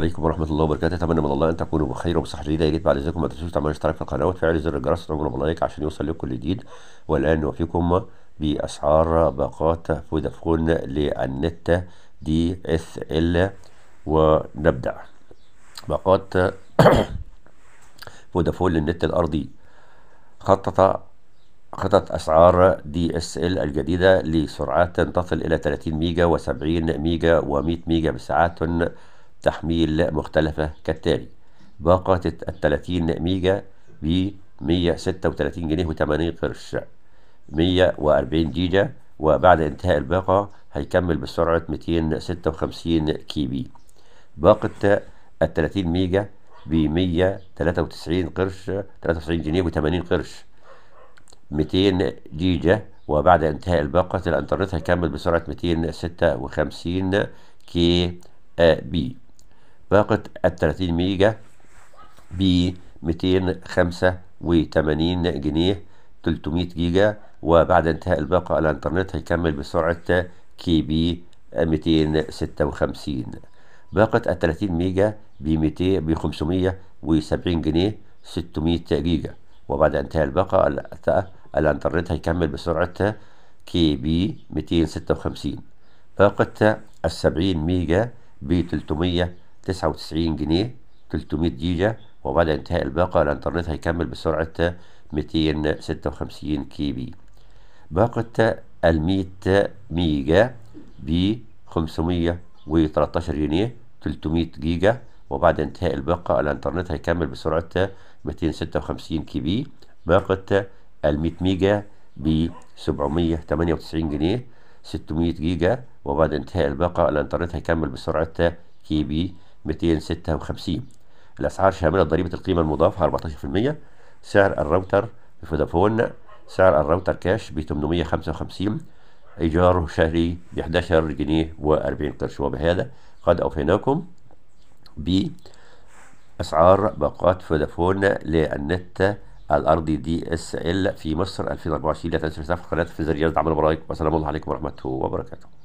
عليكم ورحمة الله وبركاته أتمنى من الله أن تكونوا بخير وبصحة جيدة يا ريت بعد إذنكم ما تنسوش تعملوا اشتراك في القناة وتفعلوا زر الجرس وتعملوا بلايك عشان يوصل لكم جديد والآن نوفيكم بأسعار باقات فودافون للنت دي اس ال ونبدأ باقات فودافون للنت الأرضي خطط خطط أسعار دي اس ال الجديدة لسرعات تصل إلى 30 ميجا و70 ميجا و100 ميجا بساعات تحميل مختلفة كالتالي باقة التلاتين ميجا بمية ستة وتلاتين جنيه وتمانين قرش مية وأربعين جيجا وبعد انتهاء الباقة هيكمل بسرعة ميتين ستة وخمسين كي بي باقة التلاتين ميجا بمية تلاتة وتسعين قرش تلاتة وتسعين جنيه وتمانين قرش ميتين جيجا وبعد انتهاء الباقة الانترنت هيكمل بسرعة ميتين ستة وخمسين كي بي باقة ال 30 ميجا ب 285 جنيه 300 جيجا وبعد انتهاء الباقة على الانترنت هيكمل بسرعة كي بي 256 باقة ال 30 ميجا ب 200 ب 570 جنيه 600 جيجا وبعد انتهاء الباقة على الانترنت هيكمل بسرعة كي بي 256 باقة ال 70 ميجا ب 300 99 جنيه 300 جيجا وبعد انتهاء الباقة الانترنت هيكمل بسرعة 256 كي بي باقة المية ميجا ب 513 جنيه 300 جيجا وبعد انتهاء الباقة الانترنت هيكمل بسرعة 256 كي بي باقة المية ميجا ب 798 جنيه 600 جيجا وبعد انتهاء الباقة الانترنت هيكمل بسرعة كي بي 256 الأسعار شاملة ضريبة القيمة المضافة 14% سعر الراوتر فودافون سعر الراوتر كاش ب 855 إيجاره شهري ب 11 جنيه و40 قرش وبهذا قد أوفيناكم ب أسعار باقات فودافون للنت الأرضي دي اس ال في مصر 2024 لا تنسوا الاشتراك في القناة في زر جرس دعم البرايك والسلام عليكم ورحمة الله وبركاته